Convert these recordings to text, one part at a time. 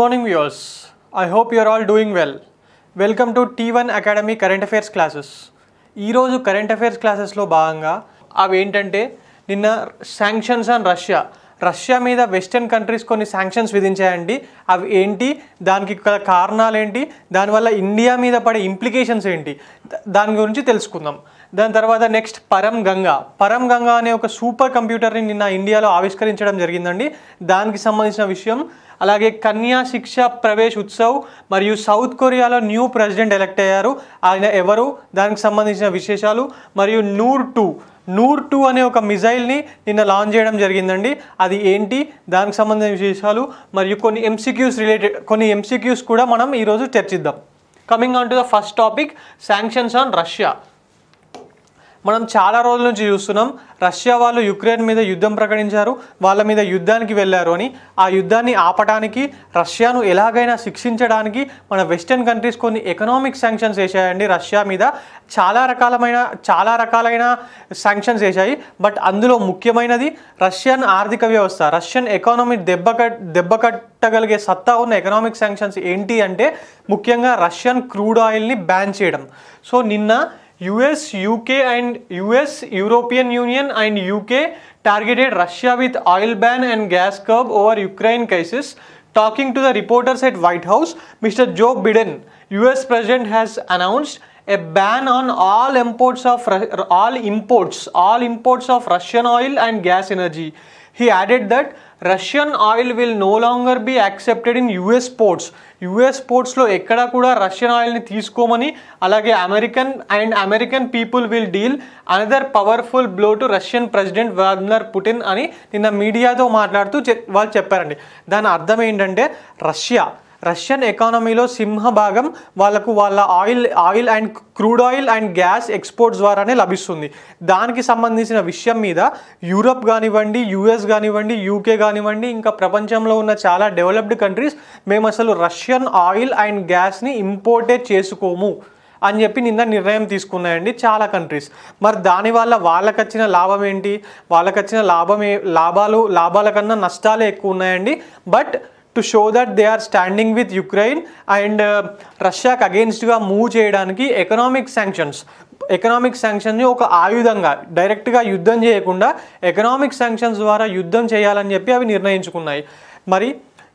morning viewers. I hope you all doing well welcome to T One Academy current affairs classes ఈరోజు current affairs క్లాసెస్లో భాగంగా అవి ఏంటంటే నిన్న శాంక్షన్స్ ఆన్ రష్యా రష్యా మీద western countries కొన్ని శాంక్షన్స్ విధించాయండి అవి ఏంటి దానికి కారణాలు ఏంటి దానివల్ల ఇండియా మీద పడే ఇంప్లికేషన్స్ ఏంటి దాని గురించి తెలుసుకుందాం దాని తర్వాత నెక్స్ట్ పరం గంగా పరం గంగా అనే ఒక సూపర్ కంప్యూటర్ని నిన్న ఇండియాలో ఆవిష్కరించడం జరిగిందండి దానికి సంబంధించిన విషయం అలాగే కన్యా శిక్ష ప్రవేశ్ ఉత్సవ్ మరియు సౌత్ కొరియాలో న్యూ ప్రెసిడెంట్ ఎలక్ట్ అయ్యారు ఆయన ఎవరు దానికి సంబంధించిన విశేషాలు మరియు నూర్ టూ నూర్ టూ అనే ఒక మిజైల్ని నిన్న లాంచ్ చేయడం జరిగిందండి అది ఏంటి దానికి సంబంధించిన విశేషాలు మరియు కొన్ని ఎంసీక్యూస్ రిలేటెడ్ కొన్ని ఎంసీక్యూస్ కూడా మనం ఈరోజు చర్చిద్దాం coming on to the first topic sanctions on Russia మనం చాలా రోజుల నుంచి చూస్తున్నాం రష్యా వాళ్ళు యుక్రెయిన్ మీద యుద్ధం ప్రకటించారు వాళ్ళ మీద యుద్ధానికి వెళ్ళారు అని ఆ యుద్ధాన్ని ఆపడానికి రష్యాను ఎలాగైనా శిక్షించడానికి మన వెస్టర్న్ కంట్రీస్ కొన్ని ఎకనామిక్ శాంక్షన్స్ వేసాయండి రష్యా మీద చాలా రకాలమైన చాలా రకాలైన శాంక్షన్స్ వేసాయి బట్ అందులో ముఖ్యమైనది రష్యన్ ఆర్థిక వ్యవస్థ రష్యన్ ఎకానమీ దెబ్బ దెబ్బకట్టగలిగే సత్తా ఉన్న ఎకనామిక్ శాంక్షన్స్ ఏంటి అంటే ముఖ్యంగా రష్యన్ క్రూడ్ ఆయిల్ని బ్యాన్ చేయడం సో నిన్న US, UK and US, European Union and UK targeted Russia with oil ban and gas curb over Ukraine crisis. Talking to the reporters at White House, Mr. Joe Biden, US President has announced a ban on all imports of all imports all imports of russian oil and gas energy he added that Russian oil will no longer be accepted in US ports US పోర్ట్స్లో ఎక్కడా కూడా Russian ఆయిల్ని తీసుకోమని అలాగే American and American people will deal another powerful blow to Russian president Vladimir Putin అని నిన్న మీడియాతో మాట్లాడుతూ వాళ్ళు చెప్పారండి దాని అర్థం ఏంటంటే రష్యా రష్యన్ ఎకానమీలో సింహ భాగం వాళ్ళకు వాళ్ళ oil oil and crude oil and gas exports ద్వారానే లభిస్తుంది దానికి సంబంధించిన విషయం మీద యూరప్ కానివ్వండి యూఎస్ కానివ్వండి యూకే కానివ్వండి ఇంకా ప్రపంచంలో ఉన్న చాలా డెవలప్డ్ కంట్రీస్ మేము అసలు రష్యన్ ఆయిల్ అండ్ గ్యాస్ని ఇంపోర్టే చేసుకోము అని చెప్పి నిన్న నిర్ణయం తీసుకున్నాయండి చాలా కంట్రీస్ మరి దానివల్ల వాళ్ళకి వచ్చిన లాభం ఏంటి వాళ్ళకి వచ్చిన లాభం లాభాలు లాభాల కన్నా నష్టాలే ఎక్కువ ఉన్నాయండి but to show that they are standing with Ukraine and రష్యాకి అగెన్స్ట్గా మూవ్ చేయడానికి ఎకనామిక్ శాంక్షన్స్ ఎకనామిక్ శాంక్షన్ని ఒక ఆయుధంగా డైరెక్ట్గా యుద్ధం చేయకుండా ఎకనామిక్ శాంక్షన్స్ ద్వారా యుద్ధం చేయాలని చెప్పి అవి నిర్ణయించుకున్నాయి మరి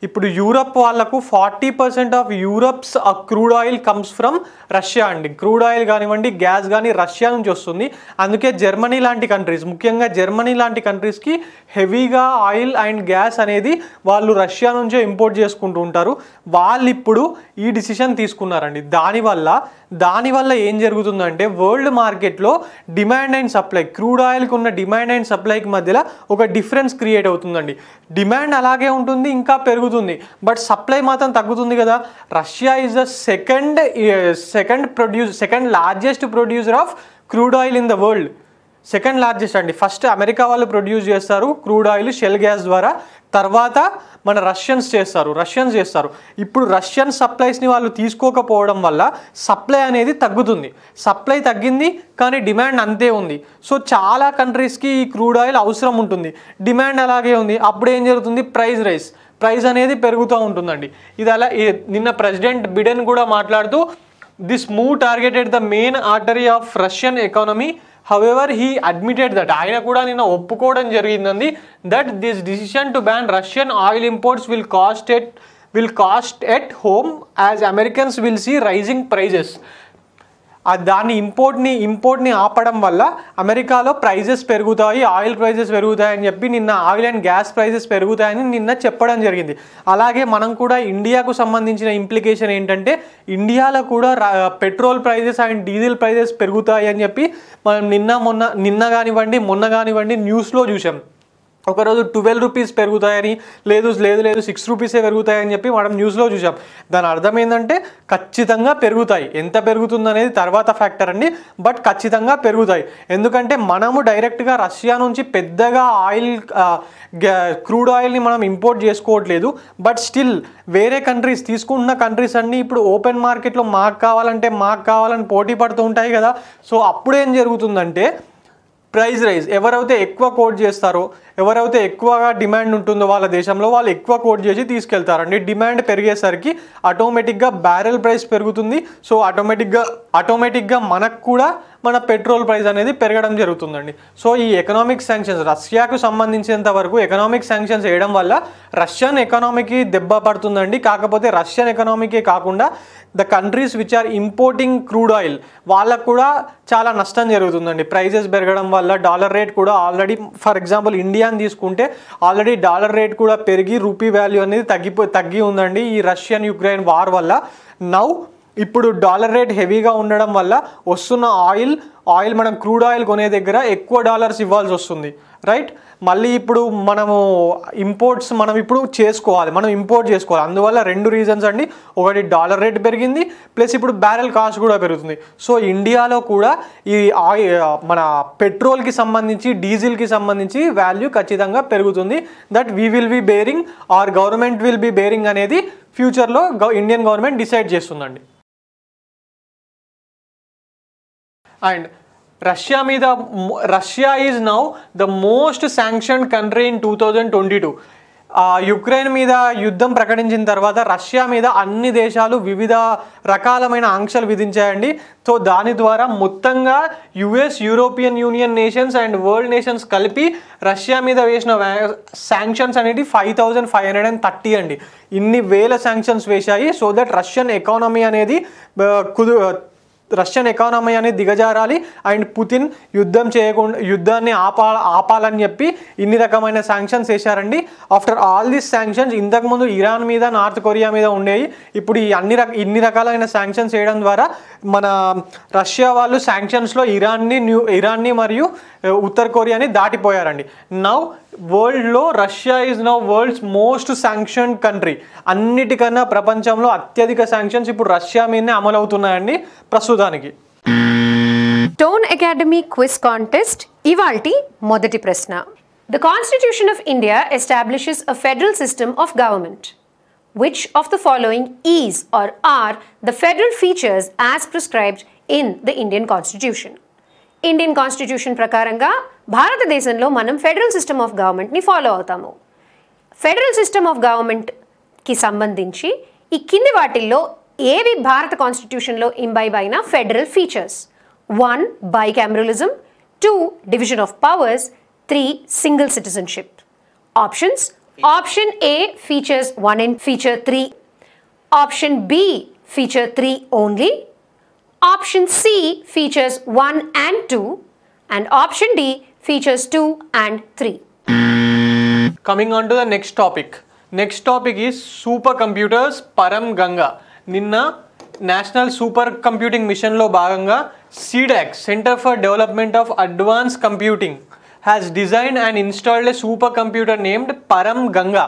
ఇప్పుడు యూరప్ వాళ్లకు ఫార్టీ పర్సెంట్ ఆఫ్ యూరప్స్ ఆ crude oil comes from Russia అండి క్రూడ్ ఆయిల్ కానివ్వండి గ్యాస్ కానీ రష్యా నుంచి వస్తుంది అందుకే జర్మనీ లాంటి కంట్రీస్ ముఖ్యంగా జర్మనీ లాంటి కంట్రీస్కి హెవీగా ఆయిల్ అండ్ గ్యాస్ అనేది వాళ్ళు రష్యా నుంచే ఇంపోర్ట్ చేసుకుంటూ ఉంటారు వాళ్ళు ఇప్పుడు ఈ డిసిషన్ తీసుకున్నారండి దానివల్ల దానివల్ల ఏం జరుగుతుందంటే వరల్డ్ మార్కెట్లో డిమాండ్ అండ్ సప్లై క్రూడ్ ఆయిల్కి ఉన్న డిమాండ్ అండ్ సప్లైకి మధ్యలో ఒక డిఫరెన్స్ క్రియేట్ అవుతుందండి డిమాండ్ అలాగే ఉంటుంది ఇంకా పెరుగుతుంది పెరుగుతుంది బట్ సప్లై మాత్రం తగ్గుతుంది కదా Russia is the second second produce second largest producer of crude oil in the world second largest అండి ఫస్ట్ అమెరికా వాళ్ళు ప్రొడ్యూస్ చేస్తారు క్రూడ్ ఆయిల్ షెల్ గ్యాస్ ద్వారా తర్వాత మన రష్యన్స్ చేస్తారు రష్యన్స్ చేస్తారు ఇప్పుడు రష్యన్ సప్లైస్ని వాళ్ళు తీసుకోకపోవడం వల్ల సప్లై అనేది తగ్గుతుంది సప్లై తగ్గింది కానీ డిమాండ్ అంతే ఉంది సో చాలా కంట్రీస్కి ఈ క్రూడ్ ఆయిల్ అవసరం ఉంటుంది డిమాండ్ అలాగే ఉంది అప్పుడు ఏం జరుగుతుంది ప్రైస్ రైస్ ప్రైస్ అనేది పెరుగుతూ ఉంటుందండి ఇది అలా నిన్న ప్రెసిడెంట్ బిడెన్ కూడా మాట్లాడుతూ this move targeted the main artery of Russian economy however he admitted that ఆయన కూడా నిన్న ఒప్పుకోవడం జరిగిందండి that this decision to ban Russian oil imports will cost at will cost at home as Americans will see rising prices దాన్ని ఇంపోర్ట్ని ఇంపోర్ట్ని ఆపడం వల్ల అమెరికాలో ప్రైజెస్ పెరుగుతాయి ఆయిల్ ప్రైజెస్ పెరుగుతాయని చెప్పి నిన్న ఆయిల్ అండ్ గ్యాస్ ప్రైజెస్ పెరుగుతాయని నిన్న చెప్పడం జరిగింది అలాగే మనం కూడా ఇండియాకు సంబంధించిన ఇంప్లికేషన్ ఏంటంటే ఇండియాలో కూడా petrol prices and diesel prices పెరుగుతాయి అని చెప్పి మనం నిన్న మొన్న నిన్న కానివ్వండి మొన్న కానివ్వండి న్యూస్లో చూసాం ఒకరోజు ట్వెల్వ్ రూపీస్ పెరుగుతాయని లేదు లేదు లేదు సిక్స్ రూపీసే పెరుగుతాయని చెప్పి మనం న్యూస్లో చూసాం దాని అర్థం ఏంటంటే ఖచ్చితంగా పెరుగుతాయి ఎంత పెరుగుతుంది అనేది తర్వాత ఫ్యాక్టర్ అండి బట్ ఖచ్చితంగా పెరుగుతాయి ఎందుకంటే మనము డైరెక్ట్గా రష్యా నుంచి పెద్దగా ఆయిల్ క్రూడ్ ఆయిల్ని మనం ఇంపోర్ట్ చేసుకోవట్లేదు బట్ స్టిల్ వేరే కంట్రీస్ తీసుకుంటున్న కంట్రీస్ అన్నీ ఇప్పుడు ఓపెన్ మార్కెట్లో మాకు కావాలంటే మాకు కావాలని పోటీ పడుతూ ఉంటాయి కదా సో అప్పుడేం జరుగుతుందంటే ప్రైస్ రైజ్ ఎవరైతే ఎక్కువ కోట్ చేస్తారో ఎవరైతే ఎక్కువగా డిమాండ్ ఉంటుందో వాళ్ళ దేశంలో వాళ్ళు ఎక్కువ కోట్ చేసి తీసుకెళ్తారండి డిమాండ్ పెరిగేసరికి ఆటోమేటిక్గా బ్యారెల్ ప్రైస్ పెరుగుతుంది సో ఆటోమేటిక్గా ఆటోమేటిక్గా మనకు కూడా మన పెట్రోల్ ప్రైస్ అనేది పెరగడం జరుగుతుందండి సో ఈ ఎకనామిక్ శాంక్షన్స్ రష్యాకు సంబంధించినంత వరకు ఎకనామిక్ శాంక్షన్స్ వేయడం వల్ల రష్యన్ ఎకనామీకి దెబ్బ పడుతుందండి కాకపోతే రష్యన్ ఎకనామీకే కాకుండా the countries which are importing crude oil వాళ్ళకు కూడా చాలా నష్టం జరుగుతుందండి ప్రైజెస్ పెరగడం వల్ల డాలర్ రేట్ కూడా ఆల్రెడీ ఫర్ ఎగ్జాంపుల్ ఇండియా రష్యాని తీసుకుంటే ఆల్రెడీ డాలర్ రేట్ కూడా పెరిగి రూపీ వాల్యూ అనేది తగ్గిపో తగ్గి ఉందండి ఈ రష్యన్ యుక్రెయిన్ వార్ వల్ల నౌ ఇప్పుడు డాలర్ రేట్ హెవీగా ఉండడం వల్ల వస్తున్న ఆయిల్ ఆయిల్ మనం క్రూడ్ ఆయిల్ కొనే దగ్గర ఎక్కువ డాలర్స్ ఇవ్వాల్సి వస్తుంది రైట్ మళ్ళీ ఇప్పుడు మనము ఇంపోర్ట్స్ మనం ఇప్పుడు చేసుకోవాలి మనం ఇంపోర్ట్ చేసుకోవాలి అందువల్ల రెండు రీజన్స్ అండి ఒకటి డాలర్ రేట్ పెరిగింది ప్లస్ ఇప్పుడు బ్యారెల్ కాస్ట్ కూడా పెరుగుతుంది సో ఇండియాలో కూడా ఈ మన పెట్రోల్కి సంబంధించి డీజిల్కి సంబంధించి వాల్యూ ఖచ్చితంగా పెరుగుతుంది that we will be bearing or government will be bearing అనేది ఫ్యూచర్లో ఇండియన్ గవర్నమెంట్ డిసైడ్ చేస్తుందండి అండ్ రష్యా మీద Russia is now the most sanction country in two thousand twenty two Ukraine మీద యుద్ధం ప్రకటించిన తర్వాత రష్యా మీద అన్ని దేశాలు వివిధ రకాలమైన ఆంక్షలు విధించాయండి సో దాని ద్వారా మొత్తంగా US European Union nations and world nations కలిపి రష్యా మీద వేసిన శాంక్షన్స్ అనేది five thousand five hundred and thirty అండి ఇన్ని వేల శాంక్షన్స్ వేశాయి సో దట్ రష్యన్ ఎకానమీ అనేది కుదు రష్యన్ ఎకానమీ అనేది దిగజారాలి అండ్ పుతిన్ యుద్ధం చేయకుండా యుద్ధాన్ని ఆపా ఆపాలని చెప్పి ఇన్ని రకమైన శాంక్షన్స్ వేశారండి ఆఫ్టర్ ఆల్ దీస్ శాంక్షన్స్ ఇంతకుముందు ఇరాన్ మీద నార్త్ కొరియా మీద ఉండేవి ఇప్పుడు ఈ అన్ని రక ఇన్ని రకాలైన శాంక్షన్స్ చేయడం ద్వారా మన రష్యా వాళ్ళు శాంక్షన్స్లో ఇరాన్ని న్యూ ఇరాన్ని మరియు ఉత్తర కొరియాని దాటిపోయారండి నౌ వరల్డ్లో Russia is now world's most sanction country అన్నిటికన్నా ప్రపంచంలో అత్యధిక శాంక్షన్స్ ఇప్పుడు రష్యా మీదనే అమలవుతున్నాయండి ప్రస్తుతం ప్రస్తుతానికి టోన్ అకాడమీ క్విజ్ కాంటెస్ట్ ఇవాల్టి మొదటి ప్రశ్న the constitution of India establishes a federal system of government which of the following is or or the federal features as prescribed in the Indian constitution Indian constitution ప్రకారంగా భారతదేశంలో మనం federal system of గవర్నమెంట్ని follow అవుతాము federal system of గవర్నమెంట్కి సంబంధించి ఈ కింది వాటిల్లో ఏవి భారత కాన్స్టిట్యూషన్లో ఇంబైబ్ అయిన federal features one bicameralism two division of powers three single citizenship options option A features one and feature three option B feature three only option C features one and two and option D features two and three coming on to the next topic next topic is super computers Param Ganga నిన్న national super computing మిషన్లో భాగంగా CDAC centre for development of advance computing has design and installed a super computer named Param Ganga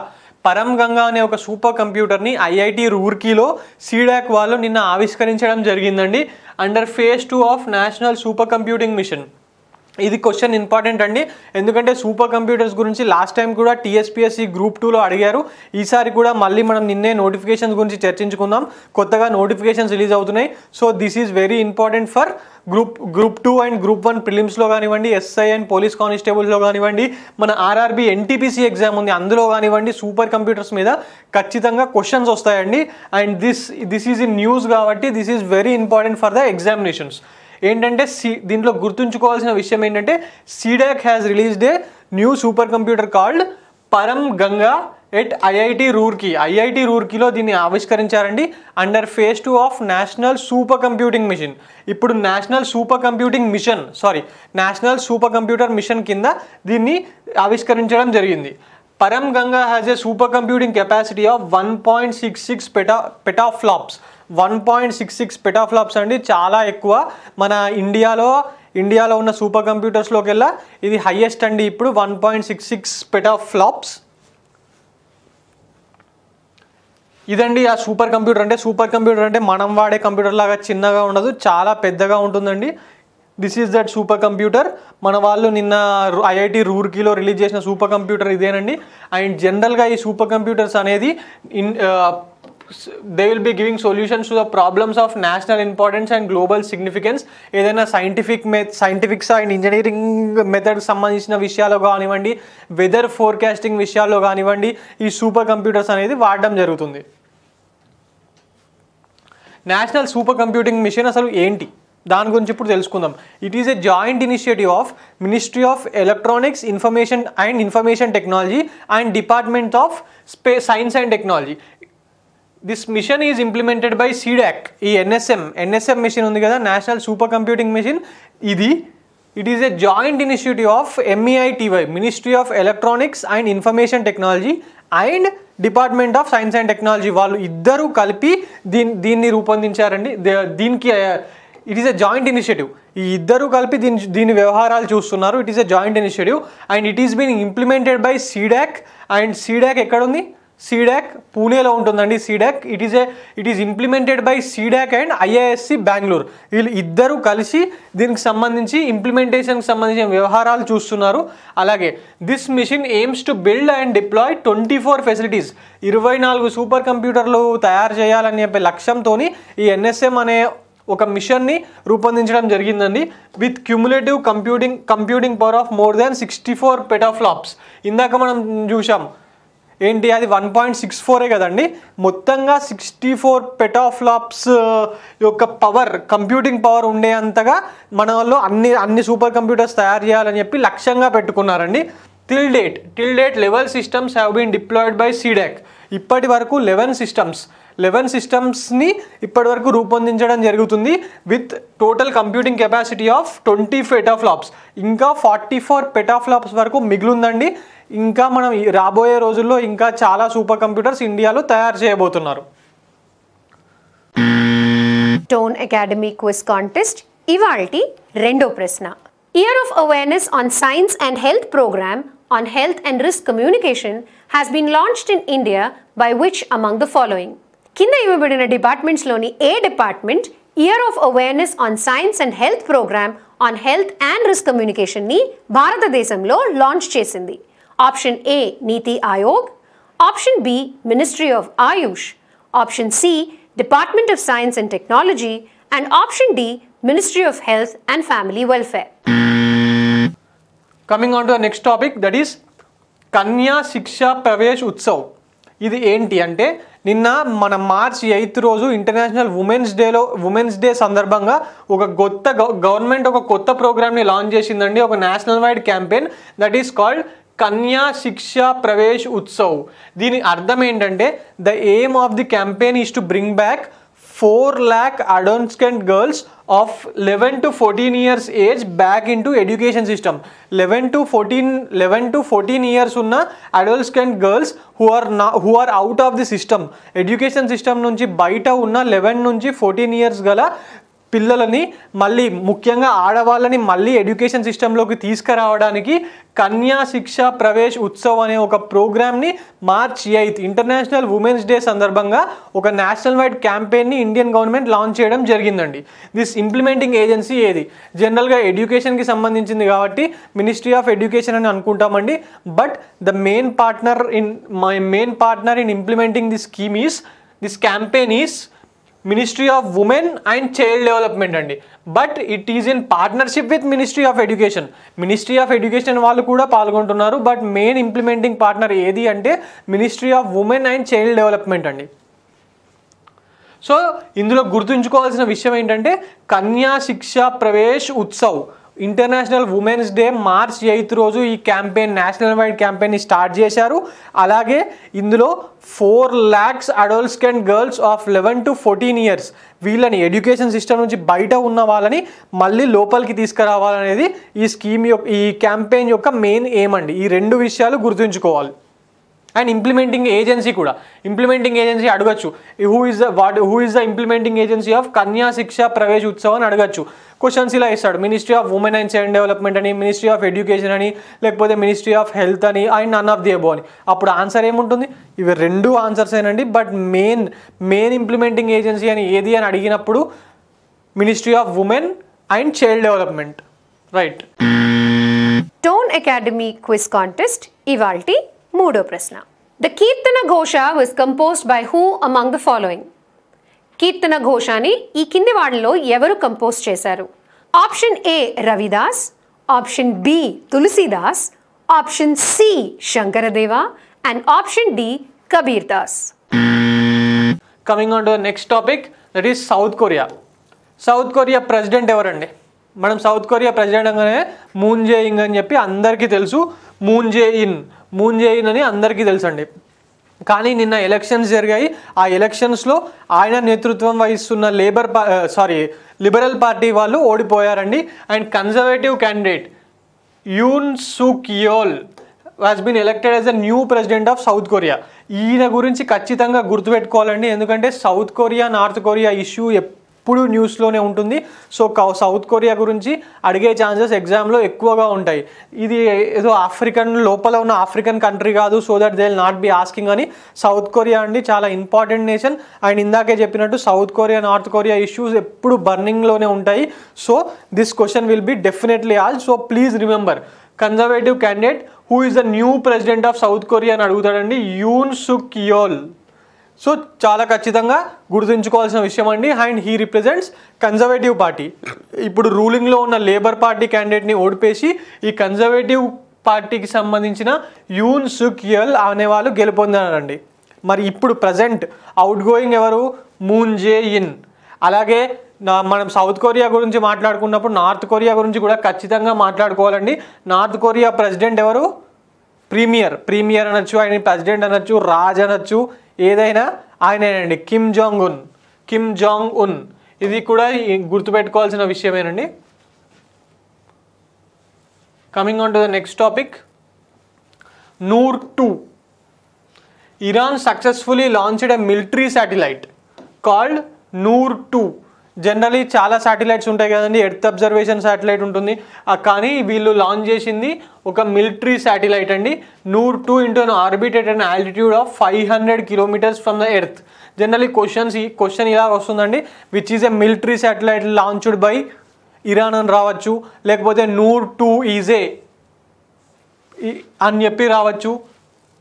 Param Ganga అనే ఒక super కంప్యూటర్ని IIT రూర్కీలో CDAC వాళ్ళు నిన్న ఆవిష్కరించడం జరిగిందండి under phase two of national super computing mission ఇది క్వశ్చన్ ఇంపార్టెంట్ అండి ఎందుకంటే సూపర్ కంప్యూటర్స్ గురించి లాస్ట్ టైం కూడా టీఎస్పీఎస్సీ గ్రూప్ టూలో అడిగారు ఈసారి కూడా మళ్ళీ మనం నిన్నే నోటిఫికేషన్స్ గురించి చర్చించుకుందాం కొత్తగా నోటిఫికేషన్స్ రిలీజ్ అవుతున్నాయి so this is very important for group group two and group one ప్రిలిమ్స్లో కానివ్వండి ఎస్ఐ అండ్ పోలీస్ కానిస్టేబుల్స్లో కానివ్వండి మన ఆర్ఆర్బి ఎన్టీపీసీ ఎగ్జామ్ ఉంది అందులో కానివ్వండి సూపర్ కంప్యూటర్స్ మీద ఖచ్చితంగా క్వశ్చన్స్ వస్తాయండి and this this is in news కాబట్టి this is very important for the examinations ఏంటంటే సి దీంట్లో గుర్తుంచుకోవాల్సిన విషయం ఏంటంటే CDAC has released a new super computer called Param Ganga at IIT Roorkee IIT రూర్కీలో దీన్ని ఆవిష్కరించారండి under phase two of national super computing mission ఇప్పుడు national super computing mission sorry national super computer mission కింద దీన్ని ఆవిష్కరించడం జరిగింది Param Ganga has a super computing capacity of one point six six peta petaflops one point six six petaflops అండి చాలా ఎక్కువ మన ఇండియాలో ఇండియాలో ఉన్న సూపర్ కంప్యూటర్స్లోకి వెళ్ళా ఇది హయ్యెస్ట్ అండి ఇప్పుడు one point six six petaflops ఇదండి ఆ సూపర్ కంప్యూటర్ అంటే సూపర్ కంప్యూటర్ అంటే మనం వాడే కంప్యూటర్ లాగా చిన్నగా ఉండదు చాలా పెద్దగా ఉంటుందండి this is that super computer మన వాళ్ళు నిన్న ఐఐటి రూర్కీలో రిలీజ్ చేసిన సూపర్ కంప్యూటర్ ఇదేనండి అండ్ జనరల్గా ఈ సూపర్ కంప్యూటర్స్ అనేది in they will be giving solutions to the problems of national importance and global significance ఏదైనా సైంటిఫిక్ మె సైంటిఫిక్స్ అండ్ ఇంజనీరింగ్ మెథడ్కి సంబంధించిన విషయాలు కానివ్వండి వెదర్ ఫోర్కాస్టింగ్ విషయాల్లో కానివ్వండి ఈ సూపర్ కంప్యూటర్స్ అనేది వాడడం జరుగుతుంది నేషనల్ సూపర్ కంప్యూటింగ్ మిషన్ అసలు ఏంటి దాని గురించి ఇప్పుడు తెలుసుకుందాం it is a joint initiative of ministry of electronics information and information technology and department of స్పే science and technology this mission is implemented by CDAC ఈ ఎన్ఎస్ఎం ఎన్ఎస్ఎం మిషన్ ఉంది కదా నేషనల్ సూపర్ కంప్యూటింగ్ మిషన్ ఇది it is a joint initiative of MEITY ministry of electronics and information technology and department of science and technology వాళ్ళు ఇద్దరు కలిపి దీని దీన్ని రూపొందించారండి దీనికి it is a joint initiative ఈ ఇద్దరు కలిపి దీని దీని వ్యవహారాలు చూస్తున్నారు it is a joint initiative and it is been implemented by CDAC and CDAC ఎక్కడుంది సీడాక్ పూణేలో ఉంటుందండి CDAC it is a it is implemented by CDAC and IISc Bengaluru వీళ్ళు ఇద్దరు కలిసి దీనికి సంబంధించి ఇంప్లిమెంటేషన్కి సంబంధించిన వ్యవహారాలు చూస్తున్నారు అలాగే this mission aims to build and deploy twenty four facilities ఇరవై నాలుగు సూపర్ కంప్యూటర్లు తయారు చేయాలని చెప్పే లక్ష్యంతో ఈ ఎన్ఎస్ఎం అనే ఒక మిషన్ని రూపొందించడం జరిగిందండి with cumulative computing computing power of more than sixty four petaflops ఇందాక మనం చూసాం ఏంటి అది వన్ పాయింట్ సిక్స్ ఫోరే కదండి మొత్తంగా సిక్స్టీ ఫోర్ పెటాఫ్లాప్స్ యొక్క పవర్ కంప్యూటింగ్ పవర్ ఉండేంతగా మన వాళ్ళు అన్ని అన్ని సూపర్ కంప్యూటర్స్ తయారు చేయాలని చెప్పి లక్ష్యంగా పెట్టుకున్నారండి till date till date level systems have been deployed by CDAC ఇప్పటి వరకు లెవెన్ సిస్టమ్స్ లెవెన్ సిస్టమ్స్ని ఇప్పటివరకు రూపొందించడం జరుగుతుంది with total computing capacity of twenty petaflops ఇంకా ఫార్టీ ఫోర్ పెటాఫ్లాప్స్ వరకు మిగిలిందండి ఇంకా మనం రాబోయే రోజుల్లో ఇంకా చాలా సూపర్ కంప్యూటర్స్ ఇండియాలో తయారు చేయబోతున్నారు టోన్ అకాడమీ క్విజ్ కాంటెస్ట్ ఇవాల్టి రెండో ప్రశ్న year of awareness on science and health programme on health and risk communication has been launched in India by which among the following కింద ఇవ్వబడిన డిపార్ట్మెంట్స్లోని ఏ department year of awareness on science and health programme on health and risk communication భారతదేశంలో launch చేసింది option A NITI Aayog option B ministry of AYUSH option C department of science and technology and option D ministry of health and family welfare coming on to next topic that is Kanya Shiksha Pravesh Utsav ఇది ఏంటి అంటే నిన్న మన March eighth రోజు international women's డేలో women's day సందర్భంగా ఒక కొత్త గవర్నమెంట్ ఒక కొత్త ప్రోగ్రామ్ని లాంచ్ చేసిందండి ఒక national wide campaign that is called Kanya Shiksha Pravesh Utsav దీని అర్థం ఏంటంటే the aim of the campaign is to bring back four lakh adolescent girls of eleven to fourteen years age back into education system eleven to fourteen eleven to fourteen years उन्ना adolescent girls who are ना who are out of the system education system नीचे बैठ उन्ना लेवन नीचे fourteen years गल పిల్లలని మళ్ళీ ముఖ్యంగా ఆడవాళ్ళని మళ్ళీ ఎడ్యుకేషన్ సిస్టంలోకి తీసుకురావడానికి కన్యా శిక్ష ప్రవేశ్ ఉత్సవ్ అనే ఒక ప్రోగ్రామ్ని March eighth international women's day సందర్భంగా ఒక నేషనల్ వైడ్ క్యాంపెయిన్ని ఇండియన్ గవర్నమెంట్ లాంచ్ చేయడం జరిగిందండి దిస్ ఇంప్లిమెంటింగ్ ఏజెన్సీ ఏది జనరల్గా ఎడ్యుకేషన్కి సంబంధించింది కాబట్టి మినిస్ట్రీ ఆఫ్ ఎడ్యుకేషన్ అని అనుకుంటామండి but the main partner in my main partner in implementing this scheme is this campaign is ministry of women and child development అండి but it is in partnership with ministry of education ministry of education వాళ్ళు కూడా పాల్గొంటున్నారు but main implementing partner ఏది అంటే ministry of women and child development అండి so ఇందులో గుర్తుంచుకోవాల్సిన విషయం ఏంటంటే Kanya Shiksha Pravesh Utsav international women's day March eighth రోజు ఈ క్యాంపెయిన్ నేషనల్ వైడ్ క్యాంపెయిన్ని స్టార్ట్ చేశారు అలాగే ఇందులో four lakhs and girls of eleven to fourteen years వీళ్ళని ఎడ్యుకేషన్ సిస్టమ్ నుంచి బయట ఉన్న వాళ్ళని మళ్ళీ లోపలికి తీసుకురావాలనేది ఈ స్కీమ్ యొక్క ఈ క్యాంపెయిన్ యొక్క మెయిన్ ఏమండి ఈ రెండు విషయాలు గుర్తుంచుకోవాలి అండ్ ఇంప్లిమెంటింగ్ ఏజెన్సీ కూడా ఇంప్లిమెంటింగ్ ఏజెన్సీ అడగచ్చు who is the what who is the implementing agency of Kanya Shiksha Pravesha Utsavam అని అడగచ్చు క్వశ్చన్స్ ఇలా ఇస్తాడు ministry of women and child development అని మినిస్ట్రీ ఆఫ్ ఎడ్యుకేషన్ అని లేకపోతే మినిస్ట్రీ ఆఫ్ హెల్త్ అని and none of the above అని అప్పుడు ఆన్సర్ ఏముంటుంది ఇవి రెండు ఆన్సర్స్ ఏనండి but main main implementing agency అని ఏది అని అడిగినప్పుడు ministry of women and child development right tone academy quiz contest ఇవాల్టి మూడో ప్రశ్న the Kirtan Ghosha was composed by who among the following Kirtan ఘోషాని ఈ కింది వాళ్ళలో ఎవరు కంపోజ్ చేశారు option A Ravidas option B Tulsidas option C Shankardeva and option D Kabir Das coming on to next topic that is South Korea South Korea president ఎవరండి మనం సౌత్ కొరియా ప్రెసిడెంట్ అనగానే Moon Jae in అని చెప్పి అందరికీ తెలుసు moon Jae in Moon Jae in అని అందరికీ తెలుసండి కానీ నిన్న ఎలక్షన్స్ జరిగాయి ఆ ఎలక్షన్స్లో ఆయన నేతృత్వం వహిస్తున్న లేబర్ సారీ లిబరల్ పార్టీ వాళ్ళు ఓడిపోయారండి and conservative candidate Yoon Suk yeol yeol been elected as a new president of South Korea ఈయన గురించి ఖచ్చితంగా గుర్తుపెట్టుకోవాలండి ఎందుకంటే South Korea North Korea issue ఎప్పుడు న్యూస్లోనే ఉంటుంది సో సౌత్ కొరియా గురించి అడిగే ఛాన్సెస్ ఎగ్జామ్లో ఎక్కువగా ఉంటాయి ఇది ఏదో ఆఫ్రికన్ లోపల ఉన్న ఆఫ్రికన్ కంట్రీ కాదు so that they not be asking అని సౌత్ కొరియా అండి చాలా ఇంపార్టెంట్ నేషన్ అండ్ ఇందాకే చెప్పినట్టు South Korea North Korea issues ఎప్పుడు బర్నింగ్లోనే ఉంటాయి so this question will be definitely also please remember conservative candidate who is the new president of South Korea అని అడుగుతాడండి యూన్ సుక్ యోల్ సో చాలా ఖచ్చితంగా గుర్తుంచుకోవాల్సిన విషయం అండి and he represents conservative party ఇప్పుడు రూలింగ్లో ఉన్న లేబర్ పార్టీ క్యాండిడేట్ని ఓడిపేసి ఈ కన్జర్వేటివ్ పార్టీకి సంబంధించిన యూన్ సుక్ యల్ అనేవాళ్ళు గెలుపొందారండి మరి ఇప్పుడు ప్రజెంట్ అవుట్ గోయింగ్ ఎవరు మూన్ జే ఇన్ అలాగే మనం సౌత్ కొరియా గురించి మాట్లాడుకున్నప్పుడు నార్త్ కొరియా గురించి కూడా ఖచ్చితంగా మాట్లాడుకోవాలండి నార్త్ కొరియా ప్రెసిడెంట్ ఎవరు ప్రీమియర్ ప్రీమియర్ అనొచ్చు ఆయన ప్రెసిడెంట్ అనొచ్చు రాజ్ అనొచ్చు ఏదైనా ఆయనేనండి Kim Jong Un Kim Jong Un ఇది కూడా గుర్తుపెట్టుకోవాల్సిన విషయమేనండి coming on to the next topic Noor two Iran successfully launched a military satellite called Noor two generally చాలా శాటిలైట్స్ ఉంటాయి కదండి ఎర్త్ అబ్జర్వేషన్ శాటిలైట్ ఉంటుంది కానీ వీళ్ళు లాంచ్ చేసింది ఒక మిలిటరీ శాటిలైట్ అండి Noor two into orbited and altitude of five hundred kilometres from the earth generally questions ఈ క్వశ్చన్ ఇలా వస్తుందండి which is a military satellite launched by Iran అని రావచ్చు లేకపోతే నూర్ టూ ఈజే అని చెప్పి రావచ్చు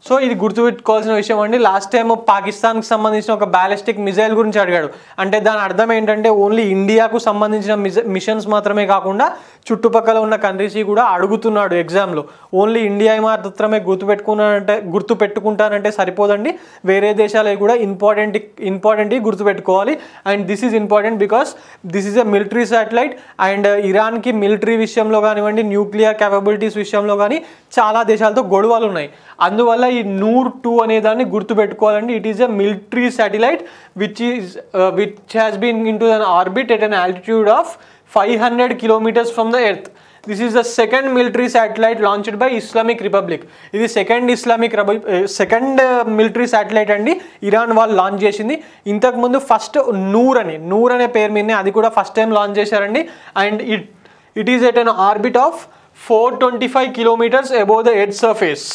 సో ఇది గుర్తుపెట్టుకోవాల్సిన విషయం అండి లాస్ట్ టైం పాకిస్తాన్కి సంబంధించిన ఒక బ్యాలిస్టిక్ మిజైల్ గురించి అడిగాడు అంటే దాని అర్థం ఏంటంటే ఓన్లీ ఇండియాకు సంబంధించిన మిషన్స్ మాత్రమే కాకుండా చుట్టుపక్కల ఉన్న కంట్రీస్ కూడా అడుగుతున్నాడు ఎగ్జామ్లో ఓన్లీ ఇండియా మాత్రమే గుర్తుపెట్టుకున్నానంటే గుర్తుపెట్టుకుంటానంటే సరిపోదండి వేరే దేశాలవి కూడా ఇంపార్టెంట్ ఇంపార్టెంట్ గుర్తుపెట్టుకోవాలి and this is important because this is a military satellite and ఇరాన్కి మిలిటరీ విషయంలో కానివ్వండి న్యూక్లియర్ క్యాపబిలిటీస్ విషయంలో కానీ చాలా దేశాలతో గొడవలు ఉన్నాయి అందువల్ల ఈ నూర్ టూ అనే దాన్ని గుర్తుపెట్టుకోవాలండి it is a military satellite which is which has been into then orbit at an altitude of five hundred kilometres from the earth this is the second military satellite launched by Islamic republic ఇది second Islamic republic second military satellite అండి Iran వాళ్ళు launch చేసింది ఇంతకుముందు first Noor అని నూర్ అనే పేరు మీద అది కూడా ఫస్ట్ టైం లాంచ్ చేశారండి and it it is at an orbit of four twenty five kilometres above the earth surface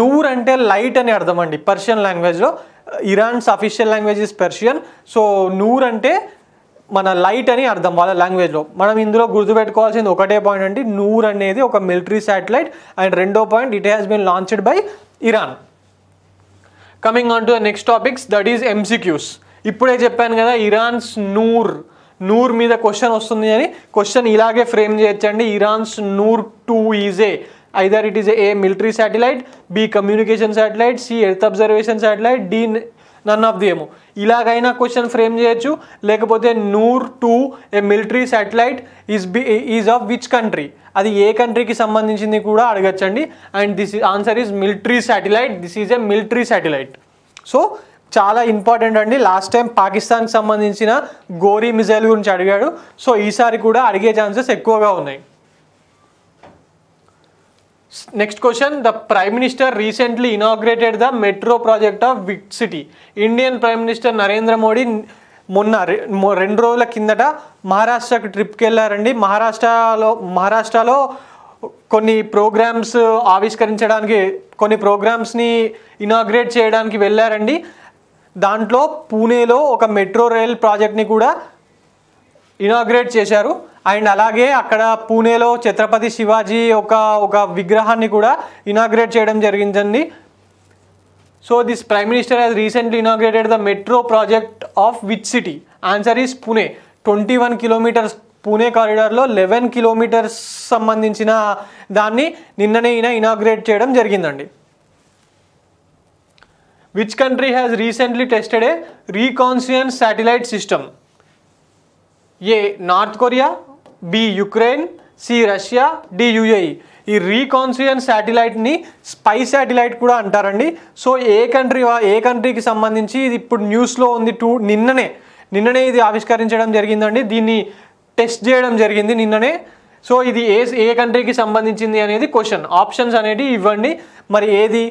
Noor అంటే లైట్ అని అర్థం అండి పర్షియన్ లాంగ్వేజ్లో Iran's official language is Persian so Noor అంటే మన లైట్ అని అర్థం వాళ్ళ లాంగ్వేజ్లో మనం ఇందులో గుర్తుపెట్టుకోవాల్సింది ఒకటే పాయింట్ అంటే నూర్ అనేది ఒక మిలిటరీ శాటిలైట్ అండ్ రెండో point it has been launched by Iran coming on to the next topics that is MCQs ఇప్పుడే చెప్పాను కదా ఇరాన్స్ నూర్ నూర్ మీద క్వశ్చన్ వస్తుంది అని క్వశ్చన్ ఇలాగే ఫ్రేమ్ చేయొచ్చండి Iran's Noor two is either it is a, a military satellite b communication satellite c earth observation satellite d none of the ఏమో ఇలాగైనా క్వశ్చన్ ఫ్రేమ్ చేయొచ్చు లేకపోతే Noor two a military satellite is be is of which country అది ఏ కంట్రీకి సంబంధించింది కూడా అడగచ్చండి and this answer is military satellite this is a military satellite so చాలా ఇంపార్టెంట్ అండి లాస్ట్ టైం పాకిస్తాన్కి సంబంధించిన గోరీ మిజైల్ గురించి అడిగాడు సో ఈసారి కూడా అడిగే ఛాన్సెస్ ఎక్కువగా ఉన్నాయి next question the prime minister recently inaugurated the metro project of which city Indian prime minister Narendra Modi మొన్న రెండు రోజుల కిందట మహారాష్ట్రకు ట్రిప్కి వెళ్ళారండి మహారాష్ట్రలో మహారాష్ట్రలో కొన్ని ప్రోగ్రామ్స్ ఆవిష్కరించడానికి కొన్ని ప్రోగ్రామ్స్ని ఇనాగ్రేట్ చేయడానికి వెళ్ళారండి దాంట్లో పూణేలో ఒక మెట్రో రైల్ ప్రాజెక్ట్ని కూడా ఇనాగ్రేట్ చేశారు అండ్ అలాగే అక్కడ పూణేలో ఛత్రపతి శివాజీ ఒక ఒక విగ్రహాన్ని కూడా ఇనాగ్రేట్ చేయడం జరిగిందండి so this prime minister has recently inaugurated the metro project of which city answer is Pune twenty one kilometres Pune కారిడార్లో లెవెన్ కిలోమీటర్స్ సంబంధించిన దాన్ని నిన్ననే ఈయన ఇనాగ్రేట్ చేయడం జరిగిందండి which country has recently tested a reconnaissance satellite system A North Korea B Ukraine C Russia D UAE ఈ reconnaissance శాటిలైట్ని spy satellite కూడా అంటారండి సో ఏ కంట్రీ ఏ కంట్రీకి సంబంధించి ఇది ఇప్పుడు న్యూస్లో ఉంది టూ నిన్ననే నిన్ననే ఇది ఆవిష్కరించడం జరిగిందండి దీన్ని టెస్ట్ చేయడం జరిగింది నిన్ననే సో ఇది ఏ ఏ కంట్రీకి సంబంధించింది అనేది క్వశ్చన్ ఆప్షన్స్ అనేది ఇవ్వండి మరి ఏది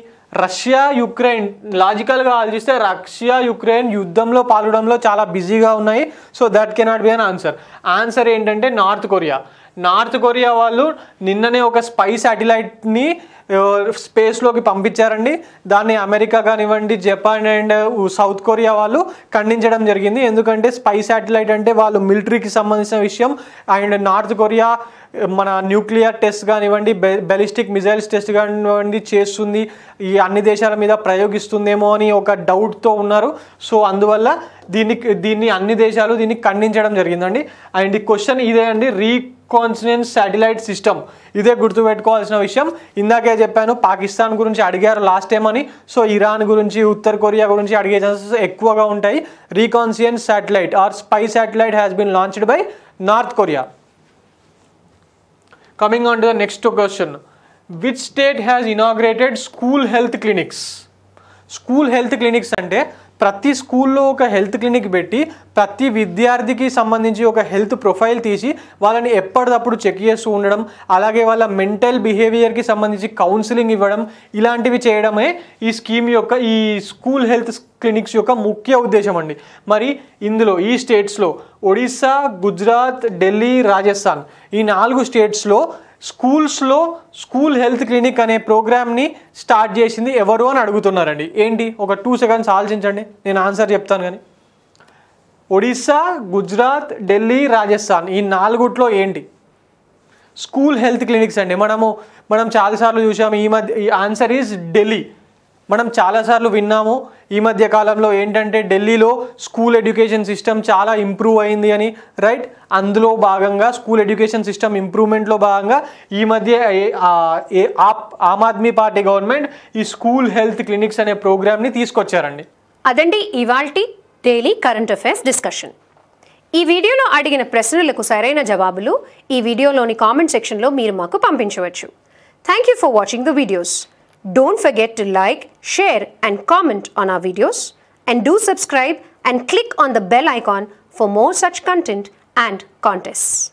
రష్యా యుక్రెయిన్ లాజికల్గా ఆలోచిస్తే రష్యా యుక్రెయిన్ యుద్ధంలో పాల్గొనడంలో చాలా బిజీగా ఉన్నాయి so that cannot be an answer answer ఏంటంటే నార్త్ కొరియా నార్త్ కొరియా వాళ్ళు నిన్ననే ఒక స్పై శాటిలైట్ని స్పేస్లోకి పంపించారండి దాన్ని అమెరికా కానివ్వండి జపాన్ అండ్ సౌత్ కొరియా వాళ్ళు ఖండించడం జరిగింది ఎందుకంటే స్పై శాటిలైట్ అంటే వాళ్ళు మిలిటరీకి సంబంధించిన విషయం అండ్ నార్త్ కొరియా మన న్యూక్లియర్ టెస్ట్ కానివ్వండి బె బెలిస్టిక్ మిజైల్స్ టెస్ట్ కానివ్వండి చేస్తుంది ఈ అన్ని దేశాల మీద ప్రయోగిస్తుందేమో అని ఒక డౌట్తో ఉన్నారు సో అందువల్ల దీన్ని దీన్ని అన్ని దేశాలు దీన్ని ఖండించడం జరిగిందండి అండ్ క్వశ్చన్ ఇదే అండి రీకాన్సినెన్స్ శాటిలైట్ సిస్టమ్ ఇదే గుర్తుపెట్టుకోవాల్సిన విషయం ఇందాకే చెప్పాను పాకిస్తాన్ గురించి అడిగారు లాస్ట్ టైం అని సో ఇరాన్ గురించి ఉత్తర కొరియా గురించి అడిగే ఛాన్సెస్ ఎక్కువగా ఉంటాయి reconnaissance satellite or spy satellite has been launched by North Korea coming on to the next question which state has inaugurated school health clinics school health clinics అంటే ప్రతి స్కూల్లో ఒక హెల్త్ క్లినిక్ పెట్టి ప్రతి విద్యార్థికి సంబంధించి ఒక హెల్త్ ప్రొఫైల్ తీసి వాళ్ళని ఎప్పటికప్పుడు చెక్ చేస్తూ ఉండడం అలాగే వాళ్ళ మెంటల్ బిహేవియర్కి సంబంధించి కౌన్సిలింగ్ ఇవ్వడం ఇలాంటివి చేయడమే ఈ స్కీమ్ యొక్క ఈ స్కూల్ హెల్త్ క్లినిక్స్ యొక్క ముఖ్య ఉద్దేశం అండి మరి ఇందులో ఈ స్టేట్స్లో ఒడిస్సా గుజరాత్ ఢిల్లీ రాజస్థాన్ ఈ నాలుగు స్టేట్స్లో స్కూల్స్లో స్కూల్ హెల్త్ క్లినిక్ అనే ప్రోగ్రామ్ని స్టార్ట్ చేసింది ఎవరు అని అడుగుతున్నారండి ఏంటి ఒక టూ సెకండ్స్ ఆలోచించండి నేను ఆన్సర్ చెప్తాను కానీ ఒడిస్సా గుజరాత్ ఢిల్లీ రాజస్థాన్ ఈ నాలుగుట్లో ఏంటి స్కూల్ హెల్త్ క్లినిక్స్ అండి మనము మనం చాలాసార్లు చూసాము ఈ మధ్య ఈ ఆన్సర్ ఈజ్ ఢిల్లీ మనం చాలాసార్లు విన్నాము ఈ మధ్య కాలంలో ఏంటంటే ఢిల్లీలో స్కూల్ ఎడ్యుకేషన్ సిస్టమ్ చాలా ఇంప్రూవ్ అయింది అని రైట్ అందులో భాగంగా స్కూల్ ఎడ్యుకేషన్ సిస్టమ్ ఇంప్రూవ్మెంట్లో భాగంగా ఈ మధ్య ఆమ్ ఆద్మీ పార్టీ గవర్నమెంట్ ఈ స్కూల్ హెల్త్ క్లినిక్స్ అనే ప్రోగ్రామ్ని తీసుకొచ్చారండి అదండి ఇవాల్టి డైలీ కరెంట్ అఫైర్స్ డిస్కషన్ ఈ వీడియోలో అడిగిన ప్రశ్నలకు సరైన జవాబులు ఈ వీడియోలోని కామెంట్ సెక్షన్లో మీరు మాకు పంపించవచ్చు thank you for watching the videos Don't forget to like, share and comment on our videos and do subscribe and click on the bell icon for more such content and contests.